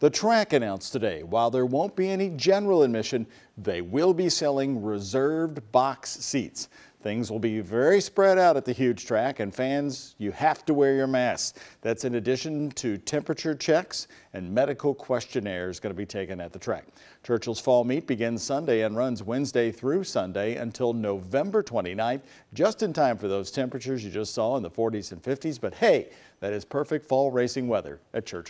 The track announced today, while there won't be any general admission, they will be selling reserved box seats. Things will be very spread out at the huge track and fans, you have to wear your mask. That's in addition to temperature checks and medical questionnaires going to be taken at the track. Churchill's fall meet begins Sunday and runs Wednesday through Sunday until November 29th, just in time for those temperatures you just saw in the 40s and 50s. But hey, that is perfect fall racing weather at Churchill.